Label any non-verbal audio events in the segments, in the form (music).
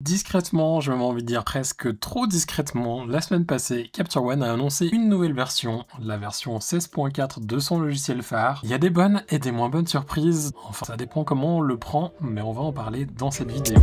Discrètement, je m'en envie de dire presque trop discrètement, la semaine passée, Capture One a annoncé une nouvelle version, la version 16.4 de son logiciel phare. Il y a des bonnes et des moins bonnes surprises, enfin ça dépend comment on le prend, mais on va en parler dans cette vidéo.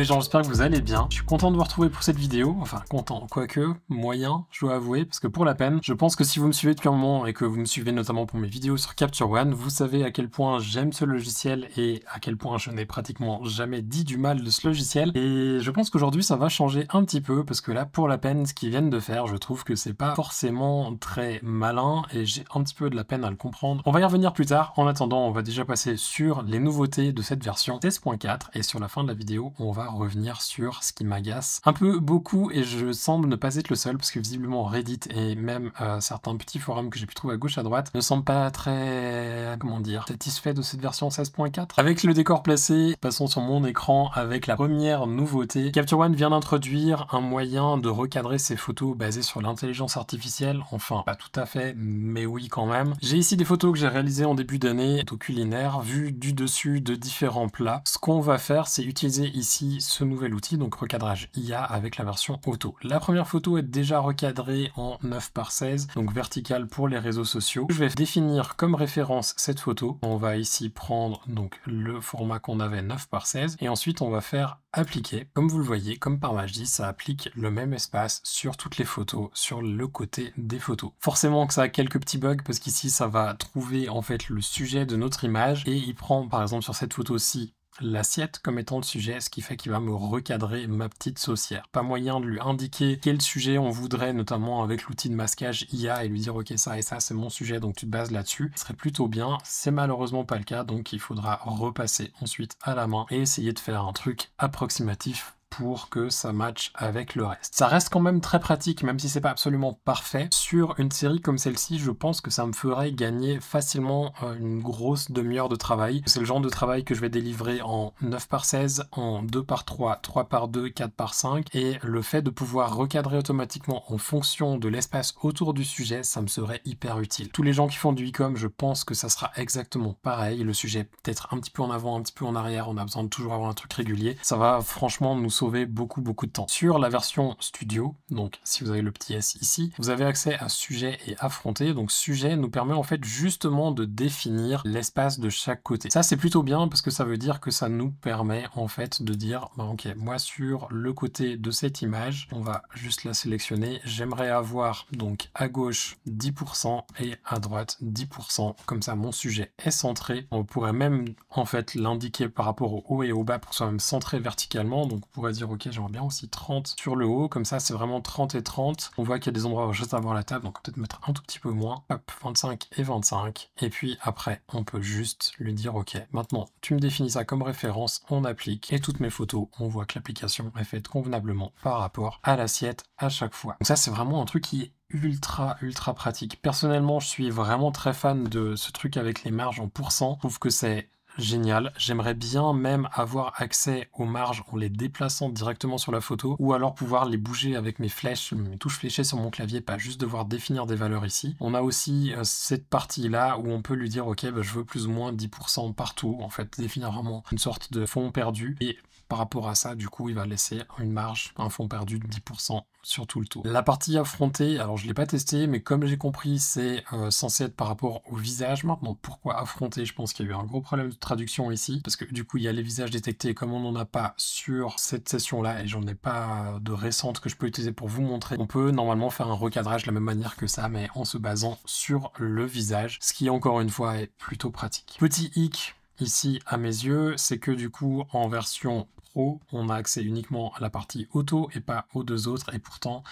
les gens, j'espère que vous allez bien. Je suis content de vous retrouver pour cette vidéo, enfin content, quoique, moyen, je dois avouer, parce que pour la peine, je pense que si vous me suivez depuis un moment et que vous me suivez notamment pour mes vidéos sur Capture One, vous savez à quel point j'aime ce logiciel et à quel point je n'ai pratiquement jamais dit du mal de ce logiciel. Et je pense qu'aujourd'hui ça va changer un petit peu, parce que là, pour la peine, ce qu'ils viennent de faire, je trouve que c'est pas forcément très malin et j'ai un petit peu de la peine à le comprendre. On va y revenir plus tard, en attendant, on va déjà passer sur les nouveautés de cette version 10.4 et sur la fin de la vidéo, on va revenir sur ce qui m'agace un peu beaucoup et je semble ne pas être le seul parce que visiblement Reddit et même euh, certains petits forums que j'ai pu trouver à gauche à droite ne semblent pas très, comment dire, satisfaits de cette version 16.4. Avec le décor placé, passons sur mon écran avec la première nouveauté. Capture One vient d'introduire un moyen de recadrer ses photos basées sur l'intelligence artificielle, enfin pas tout à fait, mais oui quand même. J'ai ici des photos que j'ai réalisées en début d'année, au culinaire vues du dessus de différents plats. Ce qu'on va faire, c'est utiliser ici ce nouvel outil, donc recadrage IA avec la version auto. La première photo est déjà recadrée en 9 par 16, donc verticale pour les réseaux sociaux. Je vais définir comme référence cette photo. On va ici prendre donc le format qu'on avait 9 par 16 et ensuite on va faire appliquer. Comme vous le voyez, comme par magie, ça applique le même espace sur toutes les photos, sur le côté des photos. Forcément que ça a quelques petits bugs parce qu'ici ça va trouver en fait le sujet de notre image et il prend par exemple sur cette photo-ci l'assiette comme étant le sujet, ce qui fait qu'il va me recadrer ma petite saucière. Pas moyen de lui indiquer quel sujet on voudrait, notamment avec l'outil de masquage IA, et lui dire ok ça et ça c'est mon sujet, donc tu te bases là-dessus. Ce serait plutôt bien, c'est malheureusement pas le cas, donc il faudra repasser ensuite à la main et essayer de faire un truc approximatif pour que ça matche avec le reste. Ça reste quand même très pratique, même si c'est pas absolument parfait. Sur une série comme celle-ci, je pense que ça me ferait gagner facilement euh, une grosse demi-heure de travail. C'est le genre de travail que je vais délivrer en 9 par 16, en 2 par 3, 3 par 2, 4 par 5. Et le fait de pouvoir recadrer automatiquement en fonction de l'espace autour du sujet, ça me serait hyper utile. Tous les gens qui font du e-com, je pense que ça sera exactement pareil. Le sujet peut-être un petit peu en avant, un petit peu en arrière. On a besoin de toujours avoir un truc régulier. Ça va franchement nous sauver beaucoup beaucoup de temps. Sur la version studio, donc si vous avez le petit S ici, vous avez accès à sujet et affronter. Donc sujet nous permet en fait justement de définir l'espace de chaque côté. Ça c'est plutôt bien parce que ça veut dire que ça nous permet en fait de dire bah, ok moi sur le côté de cette image on va juste la sélectionner. J'aimerais avoir donc à gauche 10% et à droite 10%. Comme ça mon sujet est centré. On pourrait même en fait l'indiquer par rapport au haut et au bas pour soi-même centré verticalement. Donc on pourrait dire ok j'aimerais bien aussi 30 sur le haut, comme ça c'est vraiment 30 et 30. On voit qu'il y a des endroits juste avant la table, donc peut-être mettre un tout petit peu moins. Hop, 25 et 25. Et puis après, on peut juste lui dire ok, maintenant tu me définis ça comme référence, on applique. Et toutes mes photos, on voit que l'application est faite convenablement par rapport à l'assiette à chaque fois. Donc ça c'est vraiment un truc qui est ultra ultra pratique. Personnellement, je suis vraiment très fan de ce truc avec les marges en pourcent. Je trouve que c'est Génial, j'aimerais bien même avoir accès aux marges en les déplaçant directement sur la photo ou alors pouvoir les bouger avec mes flèches, mes touches fléchées sur mon clavier, pas juste devoir définir des valeurs ici. On a aussi euh, cette partie là où on peut lui dire ok bah, je veux plus ou moins 10% partout, en fait définir vraiment une sorte de fond perdu et par rapport à ça, du coup, il va laisser une marge, un fond perdu de 10% sur tout le taux. La partie affrontée, alors je ne l'ai pas testé, mais comme j'ai compris, c'est euh, censé être par rapport au visage. Maintenant, pourquoi affronter Je pense qu'il y a eu un gros problème de traduction ici, parce que du coup, il y a les visages détectés, comme on n'en a pas sur cette session-là, et j'en ai pas de récente que je peux utiliser pour vous montrer. On peut normalement faire un recadrage de la même manière que ça, mais en se basant sur le visage, ce qui, encore une fois, est plutôt pratique. Petit hic ici à mes yeux, c'est que du coup en version on a accès uniquement à la partie auto et pas aux deux autres, et pourtant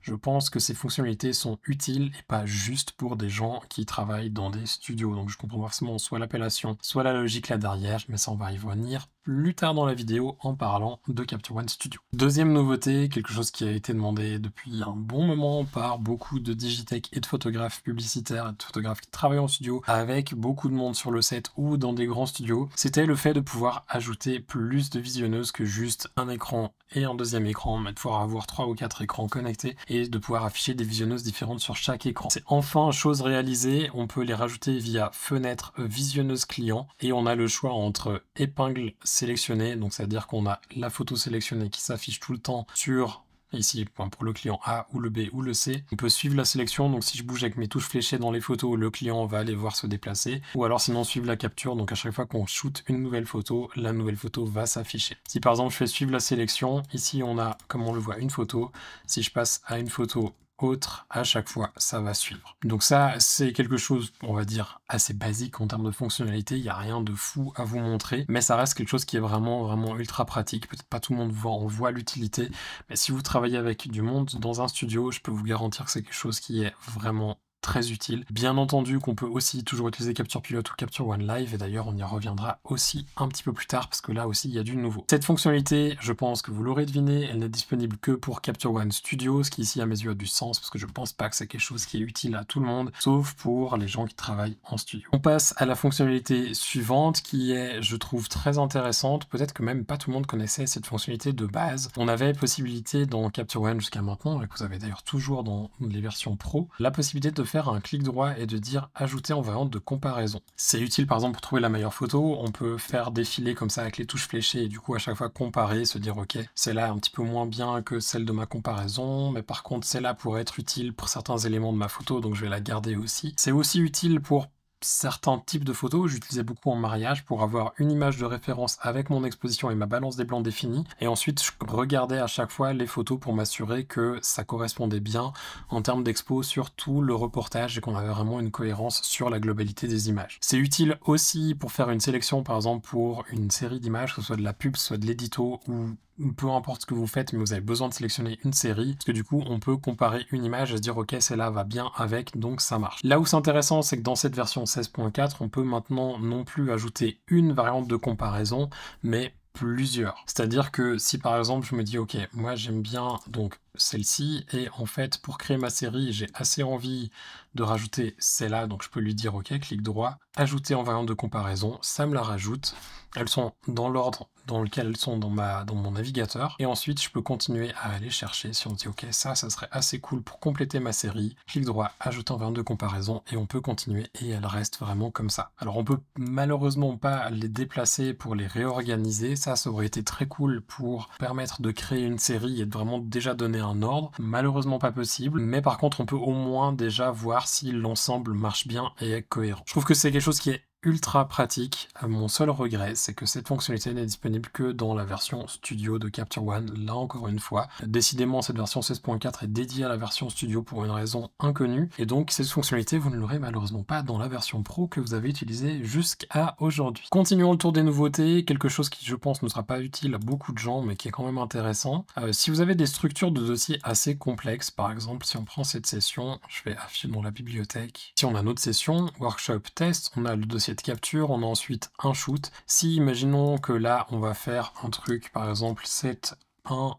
je pense que ces fonctionnalités sont utiles et pas juste pour des gens qui travaillent dans des studios. Donc je comprends forcément soit l'appellation, soit la logique là derrière, mais ça on va y venir plus tard dans la vidéo en parlant de Capture One Studio. Deuxième nouveauté, quelque chose qui a été demandé depuis un bon moment par beaucoup de digitech et de photographes publicitaires de photographes qui travaillent en studio avec beaucoup de monde sur le set ou dans des grands studios, c'était le fait de pouvoir ajouter plus de visionneuses que juste un écran et un deuxième écran, mais de pouvoir avoir trois ou quatre écrans connectés et de pouvoir afficher des visionneuses différentes sur chaque écran. C'est enfin chose réalisée, on peut les rajouter via fenêtre visionneuse client et on a le choix entre épingle sélectionné, Donc, c'est-à-dire qu'on a la photo sélectionnée qui s'affiche tout le temps sur ici pour le client A ou le B ou le C. On peut suivre la sélection, donc si je bouge avec mes touches fléchées dans les photos, le client va aller voir se déplacer. Ou alors sinon suivre la capture, donc à chaque fois qu'on shoot une nouvelle photo, la nouvelle photo va s'afficher. Si par exemple je fais suivre la sélection, ici on a, comme on le voit, une photo. Si je passe à une photo autre à chaque fois, ça va suivre. Donc ça, c'est quelque chose, on va dire, assez basique en termes de fonctionnalité, il n'y a rien de fou à vous montrer, mais ça reste quelque chose qui est vraiment, vraiment ultra pratique, peut-être pas tout le monde voit, en voit l'utilité, mais si vous travaillez avec du monde dans un studio, je peux vous garantir que c'est quelque chose qui est vraiment très utile. Bien entendu qu'on peut aussi toujours utiliser Capture Pilot ou Capture One Live, et d'ailleurs on y reviendra aussi un petit peu plus tard, parce que là aussi il y a du nouveau. Cette fonctionnalité, je pense que vous l'aurez deviné, elle n'est disponible que pour Capture One Studio, ce qui ici à mes yeux a du sens, parce que je pense pas que c'est quelque chose qui est utile à tout le monde, sauf pour les gens qui travaillent en studio. On passe à la fonctionnalité suivante, qui est, je trouve, très intéressante, peut-être que même pas tout le monde connaissait cette fonctionnalité de base. On avait possibilité dans Capture One jusqu'à maintenant, et que vous avez d'ailleurs toujours dans les versions pro, la possibilité de faire un clic droit et de dire ajouter en variante de comparaison. C'est utile par exemple pour trouver la meilleure photo, on peut faire défiler comme ça avec les touches fléchées et du coup à chaque fois comparer, se dire ok, c'est là un petit peu moins bien que celle de ma comparaison, mais par contre c'est là pourrait être utile pour certains éléments de ma photo, donc je vais la garder aussi. C'est aussi utile pour certains types de photos, j'utilisais beaucoup en mariage pour avoir une image de référence avec mon exposition et ma balance des blancs définie. Et ensuite, je regardais à chaque fois les photos pour m'assurer que ça correspondait bien en termes d'expo sur tout le reportage et qu'on avait vraiment une cohérence sur la globalité des images. C'est utile aussi pour faire une sélection, par exemple, pour une série d'images, que ce soit de la pub, soit de l'édito ou peu importe ce que vous faites, mais vous avez besoin de sélectionner une série, parce que du coup, on peut comparer une image et se dire, ok, celle-là va bien avec, donc ça marche. Là où c'est intéressant, c'est que dans cette version 16.4, on peut maintenant non plus ajouter une variante de comparaison, mais plusieurs. C'est-à-dire que si par exemple je me dis ok moi j'aime bien donc celle-ci et en fait pour créer ma série j'ai assez envie de rajouter celle-là donc je peux lui dire ok clic droit ajouter en variante de comparaison ça me la rajoute elles sont dans l'ordre dans lequel sont dans, ma, dans mon navigateur. Et ensuite, je peux continuer à aller chercher. Si on dit, OK, ça, ça serait assez cool pour compléter ma série, clic droit, ajouter en verre de comparaison, et on peut continuer, et elle reste vraiment comme ça. Alors, on peut malheureusement pas les déplacer pour les réorganiser. Ça, ça aurait été très cool pour permettre de créer une série et de vraiment déjà donner un ordre. Malheureusement pas possible, mais par contre, on peut au moins déjà voir si l'ensemble marche bien et est cohérent. Je trouve que c'est quelque chose qui est ultra pratique. Euh, mon seul regret, c'est que cette fonctionnalité n'est disponible que dans la version studio de Capture One, là encore une fois. Décidément, cette version 16.4 est dédiée à la version studio pour une raison inconnue, et donc cette fonctionnalité, vous ne l'aurez malheureusement pas dans la version pro que vous avez utilisée jusqu'à aujourd'hui. Continuons le tour des nouveautés, quelque chose qui, je pense, ne sera pas utile à beaucoup de gens, mais qui est quand même intéressant. Euh, si vous avez des structures de dossiers assez complexes, par exemple, si on prend cette session, je vais afficher dans la bibliothèque. Si on a notre session, workshop, test, on a le dossier capture, on a ensuite un shoot. Si imaginons que là on va faire un truc, par exemple set 1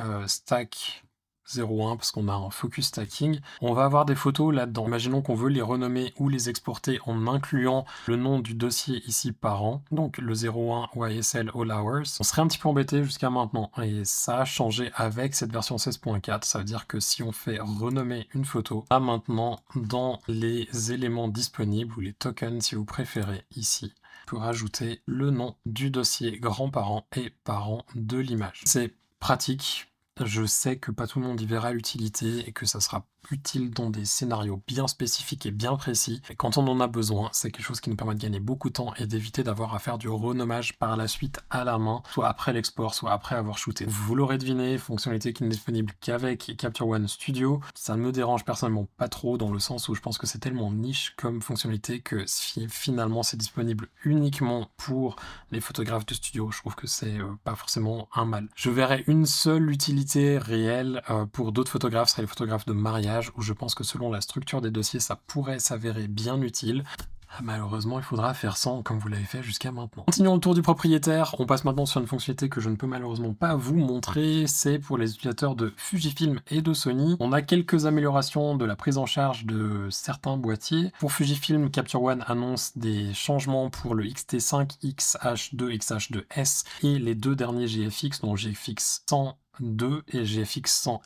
euh, stack 0.1 parce qu'on a un focus stacking. On va avoir des photos là-dedans. Imaginons qu'on veut les renommer ou les exporter en incluant le nom du dossier ici parent, donc le 0.1 YSL All Hours. On serait un petit peu embêté jusqu'à maintenant et ça a changé avec cette version 16.4. Ça veut dire que si on fait renommer une photo, à maintenant dans les éléments disponibles ou les tokens si vous préférez ici, pour peut rajouter le nom du dossier grand-parent et parent de l'image. C'est pratique je sais que pas tout le monde y verra l'utilité et que ça sera utile dans des scénarios bien spécifiques et bien précis. Et quand on en a besoin, c'est quelque chose qui nous permet de gagner beaucoup de temps et d'éviter d'avoir à faire du renommage par la suite à la main, soit après l'export, soit après avoir shooté. Vous l'aurez deviné, fonctionnalité qui n'est disponible qu'avec Capture One Studio. Ça ne me dérange personnellement pas trop dans le sens où je pense que c'est tellement niche comme fonctionnalité que si finalement c'est disponible uniquement pour les photographes de studio. Je trouve que c'est euh, pas forcément un mal. Je verrai une seule utilité réelle euh, pour d'autres photographes, ce serait les photographes de mariage où je pense que selon la structure des dossiers, ça pourrait s'avérer bien utile. Ah, malheureusement, il faudra faire sans, comme vous l'avez fait jusqu'à maintenant. Continuons le tour du propriétaire. On passe maintenant sur une fonctionnalité que je ne peux malheureusement pas vous montrer. C'est pour les utilisateurs de Fujifilm et de Sony. On a quelques améliorations de la prise en charge de certains boîtiers. Pour Fujifilm, Capture One annonce des changements pour le XT5, XH2, XH2S et les deux derniers GFX, dont GFX 100 2 et GFX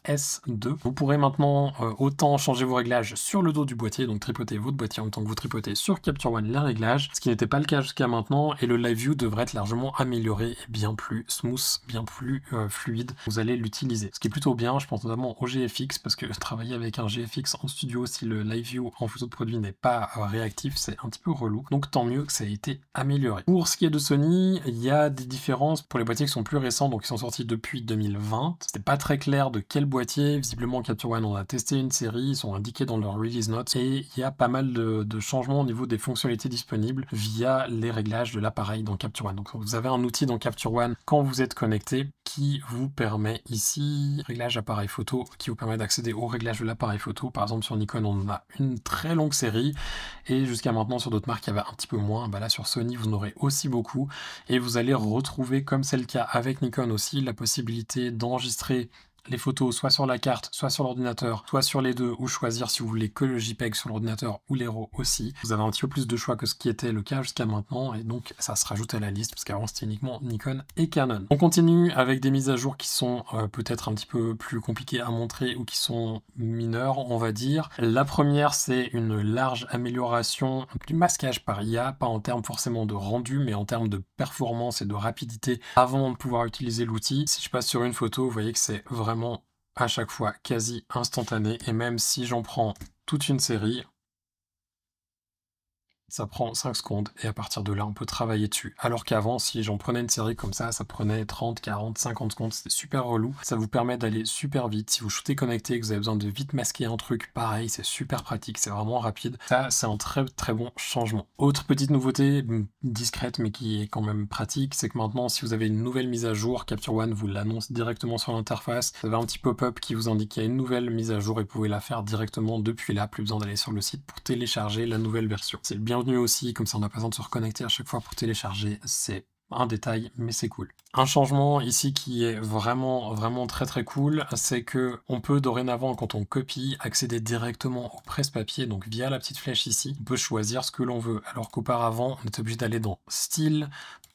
100S2. Vous pourrez maintenant euh, autant changer vos réglages sur le dos du boîtier, donc tripoter votre boîtier autant que vous tripotez sur Capture One les réglages, ce qui n'était pas le cas jusqu'à maintenant, et le Live View devrait être largement amélioré et bien plus smooth, bien plus euh, fluide. Vous allez l'utiliser, ce qui est plutôt bien, je pense notamment au GFX, parce que (laughs) travailler avec un GFX en studio si le Live View en photo de produit n'est pas euh, réactif, c'est un petit peu relou, donc tant mieux que ça a été amélioré. Pour ce qui est de Sony, il y a des différences pour les boîtiers qui sont plus récents, donc qui sont sortis depuis 2020, c'était pas très clair de quel boîtier. Visiblement, Capture One on a testé une série. Ils sont indiqués dans leur release notes. Et il y a pas mal de, changements au niveau des fonctionnalités disponibles via les réglages de l'appareil dans Capture One. Donc, vous avez un outil dans Capture One quand vous êtes connecté qui vous permet ici, réglage appareil photo, qui vous permet d'accéder aux réglages de l'appareil photo. Par exemple, sur Nikon, on a une très longue série. Et jusqu'à maintenant, sur d'autres marques, il y avait un petit peu moins. Bah là, sur Sony, vous en aurez aussi beaucoup. Et vous allez retrouver, comme c'est le cas avec Nikon aussi, la possibilité d'en enregistré les photos soit sur la carte, soit sur l'ordinateur, soit sur les deux, ou choisir si vous voulez que le JPEG sur l'ordinateur ou les aussi. Vous avez un petit peu plus de choix que ce qui était le cas jusqu'à maintenant, et donc ça se rajoute à la liste, parce qu'avant c'était uniquement Nikon et Canon. On continue avec des mises à jour qui sont euh, peut-être un petit peu plus compliquées à montrer ou qui sont mineures, on va dire. La première, c'est une large amélioration du masquage par IA, pas en termes forcément de rendu, mais en termes de performance et de rapidité avant de pouvoir utiliser l'outil. Si je passe sur une photo, vous voyez que c'est vraiment à chaque fois quasi instantané. Et même si j'en prends toute une série, ça prend 5 secondes et à partir de là, on peut travailler dessus. Alors qu'avant, si j'en prenais une série comme ça, ça prenait 30, 40, 50 secondes, c'était super relou. Ça vous permet d'aller super vite. Si vous shootez connecté et que vous avez besoin de vite masquer un truc, pareil, c'est super pratique, c'est vraiment rapide. Ça, c'est un très très bon changement. Autre petite nouveauté, hum, discrète mais qui est quand même pratique, c'est que maintenant, si vous avez une nouvelle mise à jour, Capture One vous l'annonce directement sur l'interface. Vous avez un petit pop-up qui vous indique qu'il y a une nouvelle mise à jour et vous pouvez la faire directement depuis là, plus besoin d'aller sur le site pour télécharger la nouvelle version. C'est bien aussi, comme ça on n'a pas besoin de se reconnecter à chaque fois pour télécharger, c'est un détail, mais c'est cool. Un changement ici qui est vraiment vraiment très très cool, c'est que on peut dorénavant quand on copie accéder directement au presse-papier, donc via la petite flèche ici, on peut choisir ce que l'on veut, alors qu'auparavant on est obligé d'aller dans style,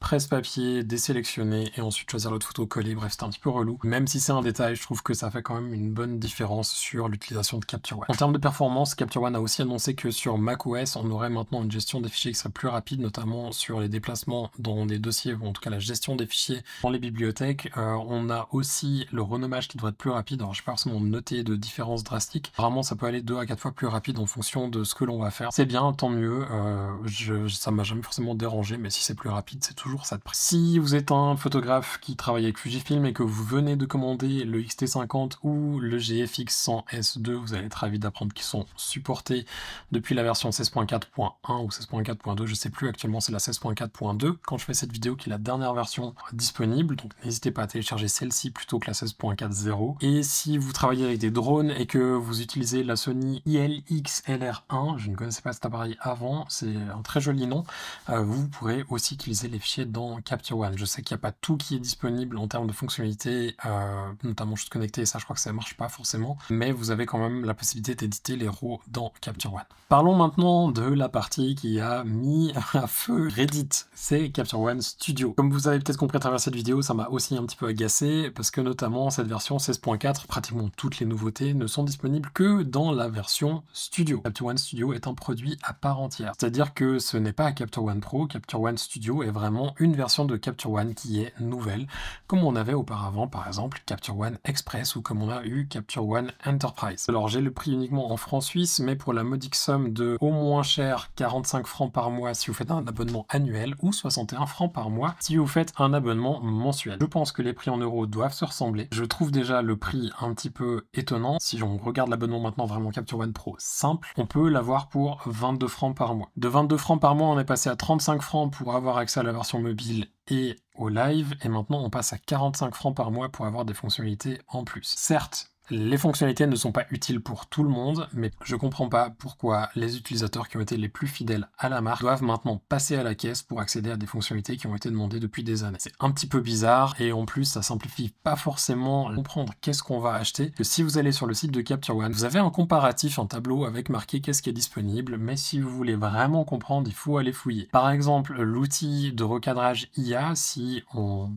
presse-papier, désélectionner et ensuite choisir l'autre photo collée. Bref, c'est un petit peu relou. Même si c'est un détail, je trouve que ça fait quand même une bonne différence sur l'utilisation de Capture One. En termes de performance, Capture One a aussi annoncé que sur macOS, on aurait maintenant une gestion des fichiers qui serait plus rapide, notamment sur les déplacements dans des dossiers, ou en tout cas la gestion des fichiers dans les bibliothèques. Euh, on a aussi le renommage qui doit être plus rapide. Alors, je ne pas forcément noter de différence drastique. Vraiment, ça peut aller deux à quatre fois plus rapide en fonction de ce que l'on va faire. C'est bien, tant mieux. Ça euh, je, ça m'a jamais forcément dérangé, mais si c'est plus rapide, c'est toujours ça Si vous êtes un photographe qui travaille avec Fujifilm et que vous venez de commander le XT50 ou le GFX 100S2, vous allez être ravi d'apprendre qu'ils sont supportés depuis la version 16.4.1 ou 16.4.2, je ne sais plus, actuellement c'est la 16.4.2 quand je fais cette vidéo qui est la dernière version disponible, donc n'hésitez pas à télécharger celle-ci plutôt que la 16.4.0. Et si vous travaillez avec des drones et que vous utilisez la Sony ilxlr 1 je ne connaissais pas cet appareil avant, c'est un très joli nom, euh, vous pourrez aussi utiliser les fichiers dans Capture One. Je sais qu'il n'y a pas tout qui est disponible en termes de fonctionnalités, euh, notamment juste connectées, et ça je crois que ça ne marche pas forcément, mais vous avez quand même la possibilité d'éditer les RAW dans Capture One. Parlons maintenant de la partie qui a mis (laughs) à feu Reddit, c'est Capture One Studio. Comme vous avez peut-être compris à travers cette vidéo, ça m'a aussi un petit peu agacé, parce que notamment cette version 16.4, pratiquement toutes les nouveautés ne sont disponibles que dans la version Studio. Capture One Studio est un produit à part entière, c'est-à-dire que ce n'est pas Capture One Pro, Capture One Studio est vraiment une version de Capture One qui est nouvelle, comme on avait auparavant par exemple Capture One Express ou comme on a eu Capture One Enterprise. Alors j'ai le prix uniquement en francs suisses, mais pour la modique somme de au moins cher 45 francs par mois si vous faites un abonnement annuel ou 61 francs par mois si vous faites un abonnement mensuel. Je pense que les prix en euros doivent se ressembler. Je trouve déjà le prix un petit peu étonnant. Si on regarde l'abonnement maintenant vraiment Capture One Pro simple, on peut l'avoir pour 22 francs par mois. De 22 francs par mois, on est passé à 35 francs pour avoir accès à la version mobile et au live. Et maintenant, on passe à 45 francs par mois pour avoir des fonctionnalités en plus. Certes, les fonctionnalités ne sont pas utiles pour tout le monde, mais je comprends pas pourquoi les utilisateurs qui ont été les plus fidèles à la marque doivent maintenant passer à la caisse pour accéder à des fonctionnalités qui ont été demandées depuis des années. C'est un petit peu bizarre et en plus ça simplifie pas forcément comprendre qu'est-ce qu'on va acheter si vous allez sur le site de Capture One, vous avez un comparatif, en tableau avec marqué qu'est-ce qui est disponible, mais si vous voulez vraiment comprendre, il faut aller fouiller. Par exemple, l'outil de recadrage IA, si on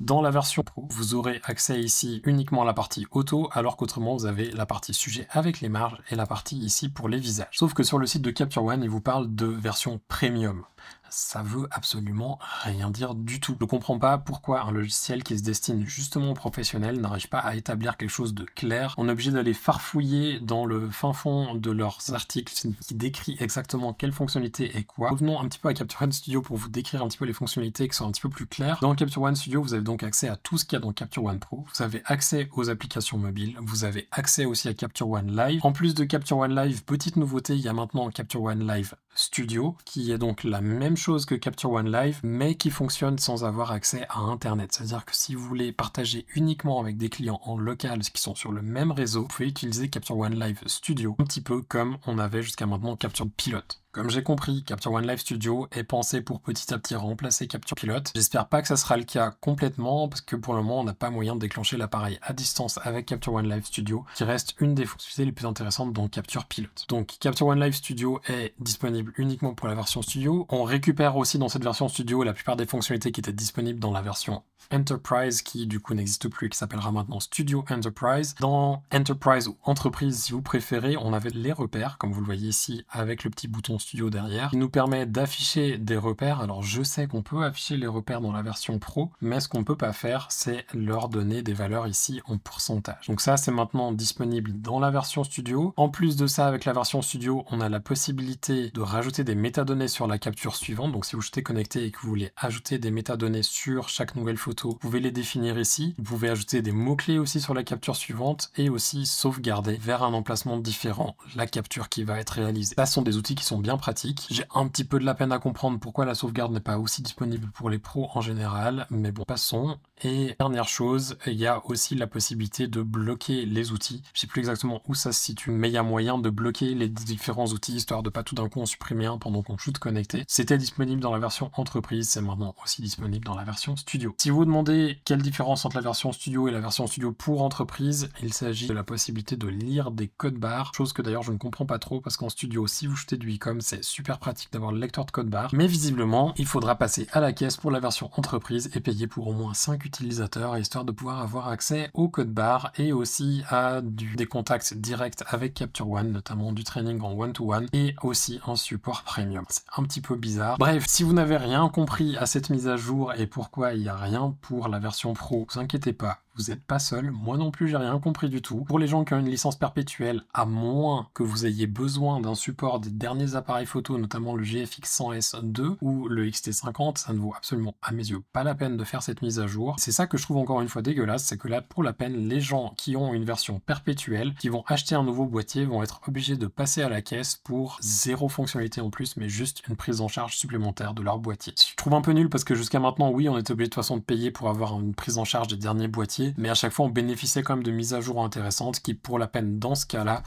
dans la version pro, vous aurez accès ici uniquement à la partie auto, alors qu'autrement vous avez la partie sujet avec les marges et la partie ici pour les visages. Sauf que sur le site de Capture One, il vous parle de version premium ça veut absolument rien dire du tout. Je comprends pas pourquoi un logiciel qui se destine justement aux professionnels n'arrive pas à établir quelque chose de clair. On est obligé d'aller farfouiller dans le fin fond de leurs articles qui décrit exactement quelle fonctionnalité et quoi. Revenons un petit peu à Capture One Studio pour vous décrire un petit peu les fonctionnalités qui sont un petit peu plus claires. Dans Capture One Studio, vous avez donc accès à tout ce qu'il y a dans Capture One Pro. Vous avez accès aux applications mobiles. Vous avez accès aussi à Capture One Live. En plus de Capture One Live, petite nouveauté, il y a maintenant Capture One Live Studio, qui est donc la même chose que Capture One Live, mais qui fonctionne sans avoir accès à Internet. C'est-à-dire que si vous voulez partager uniquement avec des clients en local qui sont sur le même réseau, vous pouvez utiliser Capture One Live Studio, un petit peu comme on avait jusqu'à maintenant Capture Pilot. Comme j'ai compris, Capture One Live Studio est pensé pour petit à petit remplacer Capture Pilote. J'espère pas que ça sera le cas complètement, parce que pour le moment, on n'a pas moyen de déclencher l'appareil à distance avec Capture One Live Studio, qui reste une des fonctionnalités les plus intéressantes dans Capture Pilot. Donc Capture One Live Studio est disponible uniquement pour la version Studio. On récupère aussi dans cette version Studio la plupart des fonctionnalités qui étaient disponibles dans la version Enterprise, qui du coup n'existe plus, et qui s'appellera maintenant Studio Enterprise. Dans Enterprise ou Entreprise, si vous préférez, on avait les repères, comme vous le voyez ici, avec le petit bouton studio derrière, qui nous permet d'afficher des repères. Alors je sais qu'on peut afficher les repères dans la version pro, mais ce qu'on peut pas faire, c'est leur donner des valeurs ici en pourcentage. Donc ça, c'est maintenant disponible dans la version studio. En plus de ça, avec la version studio, on a la possibilité de rajouter des métadonnées sur la capture suivante. Donc si vous jetez connecté et que vous voulez ajouter des métadonnées sur chaque nouvelle photo, vous pouvez les définir ici. Vous pouvez ajouter des mots-clés aussi sur la capture suivante et aussi sauvegarder vers un emplacement différent la capture qui va être réalisée. Ça sont des outils qui sont bien pratique. J'ai un petit peu de la peine à comprendre pourquoi la sauvegarde n'est pas aussi disponible pour les pros en général, mais bon, passons. Et dernière chose, il y a aussi la possibilité de bloquer les outils. Je sais plus exactement où ça se situe, mais il y a moyen de bloquer les différents outils, histoire de pas tout d'un coup en supprimer un pendant qu'on shoot connecté. C'était disponible dans la version entreprise, c'est maintenant aussi disponible dans la version studio. Si vous demandez quelle différence entre la version studio et la version studio pour entreprise, il s'agit de la possibilité de lire des codes barres, chose que d'ailleurs je ne comprends pas trop parce qu'en studio, si vous jetez du e-com, c'est super pratique d'avoir le lecteur de codes barres, mais visiblement, il faudra passer à la caisse pour la version entreprise et payer pour au moins 5 utilisateur, histoire de pouvoir avoir accès au code barre et aussi à des contacts directs avec Capture One, notamment du training en one-to-one et aussi en support premium. C'est un petit peu bizarre. Bref, si vous n'avez rien compris à cette mise à jour et pourquoi il n'y a rien pour la version pro, vous inquiétez pas, vous n'êtes pas seul. Moi non plus, j'ai rien compris du tout. Pour les gens qui ont une licence perpétuelle, à moins que vous ayez besoin d'un support des derniers appareils photo, notamment le GFX 100S2 ou le XT50, ça ne vaut absolument, à mes yeux, pas la peine de faire cette mise à jour. C'est ça que je trouve encore une fois dégueulasse, c'est que là, pour la peine, les gens qui ont une version perpétuelle, qui vont acheter un nouveau boîtier, vont être obligés de passer à la caisse pour zéro fonctionnalité en plus, mais juste une prise en charge supplémentaire de leur boîtier. Je trouve un peu nul parce que jusqu'à maintenant, oui, on était obligé de toute façon de payer pour avoir une prise en charge des derniers boîtiers, mais à chaque fois on bénéficiait quand même de mises à jour intéressantes qui, pour la peine, dans ce cas-là,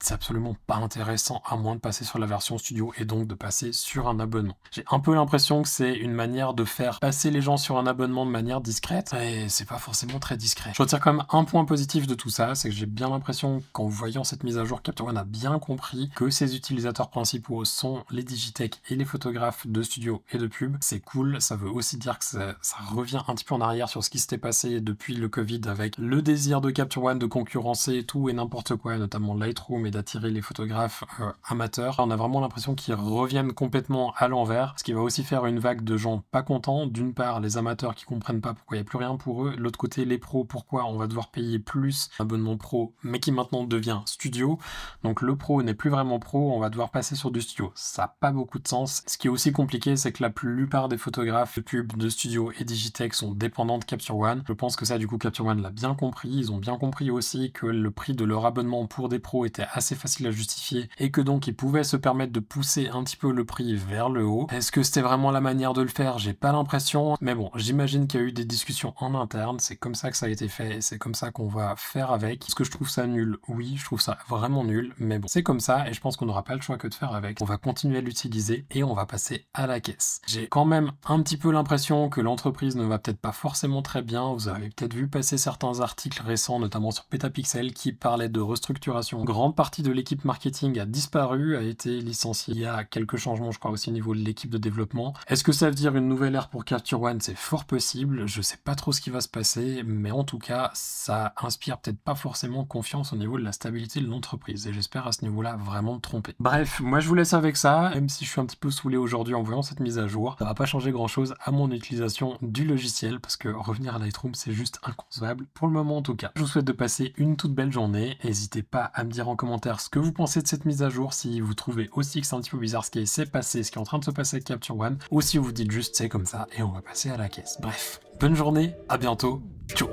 c'est absolument pas intéressant à moins de passer sur la version studio et donc de passer sur un abonnement. J'ai un peu l'impression que c'est une manière de faire passer les gens sur un abonnement de manière discrète et c'est pas forcément très discret. Je retire quand même un point positif de tout ça, c'est que j'ai bien l'impression qu'en voyant cette mise à jour, Capture One a bien compris que ses utilisateurs principaux sont les digitech et les photographes de studio et de pub. C'est cool, ça veut aussi dire que ça, revient un petit peu en arrière sur ce qui s'était passé depuis le Covid avec le désir de Capture One de concurrencer tout et n'importe quoi, notamment Lightroom et attirer les photographes euh, amateurs. On a vraiment l'impression qu'ils reviennent complètement à l'envers, ce qui va aussi faire une vague de gens pas contents. D'une part, les amateurs qui comprennent pas pourquoi il n'y a plus rien pour eux. L'autre côté, les pros, pourquoi on va devoir payer plus d'abonnement abonnement pro, mais qui maintenant devient studio. Donc le pro n'est plus vraiment pro, on va devoir passer sur du studio. Ça n'a pas beaucoup de sens. Ce qui est aussi compliqué, c'est que la plupart des photographes de pub, de studio et Digitech sont dépendants de Capture One. Je pense que ça, du coup, Capture One l'a bien compris. Ils ont bien compris aussi que le prix de leur abonnement pour des pros était assez facile à justifier et que donc ils pouvait se permettre de pousser un petit peu le prix vers le haut. Est-ce que c'était vraiment la manière de le faire J'ai pas l'impression. Mais bon, j'imagine qu'il y a eu des discussions en interne. C'est comme ça que ça a été fait c'est comme ça qu'on va faire avec. Est-ce que je trouve ça nul Oui, je trouve ça vraiment nul. Mais bon, c'est comme ça et je pense qu'on n'aura pas le choix que de faire avec. On va continuer à l'utiliser et on va passer à la caisse. J'ai quand même un petit peu l'impression que l'entreprise ne va peut-être pas forcément très bien. Vous avez peut-être vu passer certains articles récents, notamment sur Petapixel, qui parlaient de restructuration grande partie partie de l'équipe marketing a disparu, a été licenciée. Il y a quelques changements, je crois, aussi au niveau de l'équipe de développement. Est-ce que ça veut dire une nouvelle ère pour Capture One C'est fort possible. Je sais pas trop ce qui va se passer, mais en tout cas, ça inspire peut-être pas forcément confiance au niveau de la stabilité de l'entreprise. Et j'espère à ce niveau-là vraiment me tromper. Bref, moi je vous laisse avec ça, même si je suis un petit peu saoulé aujourd'hui en voyant cette mise à jour. Ça va pas changer grand-chose à mon utilisation du logiciel, parce que revenir à Lightroom, c'est juste inconcevable, pour le moment en tout cas. Je vous souhaite de passer une toute belle journée. N'hésitez pas à me dire en commentaire ce que vous pensez de cette mise à jour, si vous trouvez aussi que c'est un petit peu bizarre ce qui s'est passé, ce qui est en train de se passer avec Capture One, ou si vous dites juste c'est comme ça et on va passer à la caisse. Bref, bonne journée, à bientôt, ciao